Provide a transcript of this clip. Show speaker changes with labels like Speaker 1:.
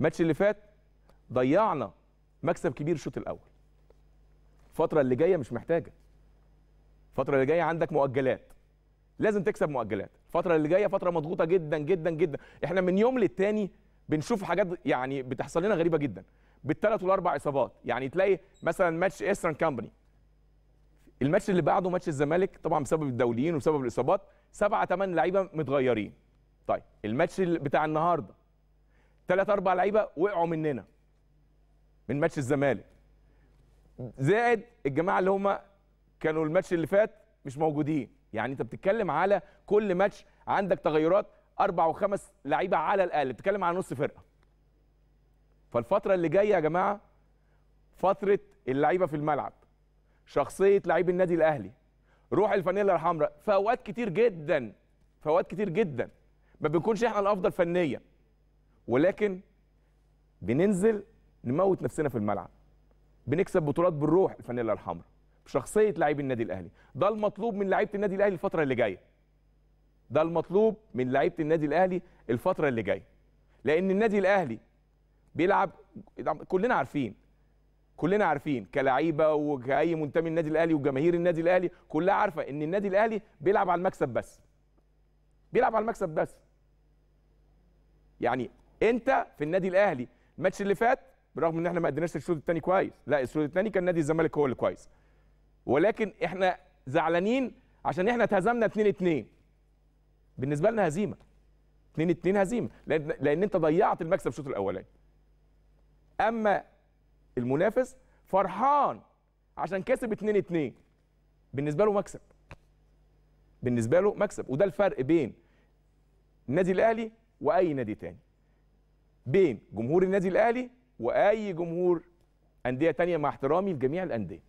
Speaker 1: الماتش اللي فات ضيعنا مكسب كبير الشوط الاول الفتره اللي جايه مش محتاجه الفتره اللي جايه عندك مؤجلات لازم تكسب مؤجلات الفتره اللي جايه فتره مضغوطه جدا جدا جدا احنا من يوم للتاني بنشوف حاجات يعني بتحصل لنا غريبه جدا بالثلاث والاربع اصابات يعني تلاقي مثلا ماتش ايسترن كامبني الماتش اللي بعده ماتش الزمالك طبعا بسبب الدوليين وبسبب الاصابات سبعة ثمان لعيبه متغيرين طيب الماتش بتاع النهارده ثلاث اربع لعيبه وقعوا مننا من ماتش الزمالك زائد الجماعه اللي هم كانوا الماتش اللي فات مش موجودين يعني انت بتتكلم على كل ماتش عندك تغيرات اربع وخمس لعيبه على الاقل بتتكلم على نص فرقه فالفتره اللي جايه يا جماعه فتره اللعيبه في الملعب شخصيه لعيب النادي الاهلي روح الفانيلا الحمراء في اوقات كتير جدا في اوقات كتير جدا ما بنكونش احنا الافضل فنيا ولكن بننزل نموت نفسنا في الملعب بنكسب بطولات بالروح الفانيلا الحمراء بشخصيه لاعبي النادي الاهلي ده المطلوب من لعيبه النادي الاهلي الفتره اللي جايه ده المطلوب من لعيبه النادي الاهلي الفتره اللي جايه لان النادي الاهلي بيلعب كلنا عارفين كلنا عارفين كلعيبه وكاي منتمي النادي الاهلي وجماهير النادي الاهلي كلها عارفه ان النادي الاهلي بيلعب على المكسب بس بيلعب على المكسب بس يعني انت في النادي الاهلي الماتش اللي فات برغم ان احنا ما قدرناش الشوط الثاني كويس لا الشوط الثاني كان نادي الزمالك هو اللي كويس ولكن احنا زعلانين عشان احنا اتهزمنا 2 2 بالنسبه لنا هزيمه 2 2 هزيمه لان انت ضيعت المكسب الشوط الاولاني اما المنافس فرحان عشان كسب 2 2 بالنسبه له مكسب بالنسبه له مكسب وده الفرق بين النادي الاهلي واي نادي تاني بين جمهور النادي الاهلي واي جمهور انديه تانية مع احترامي لجميع الانديه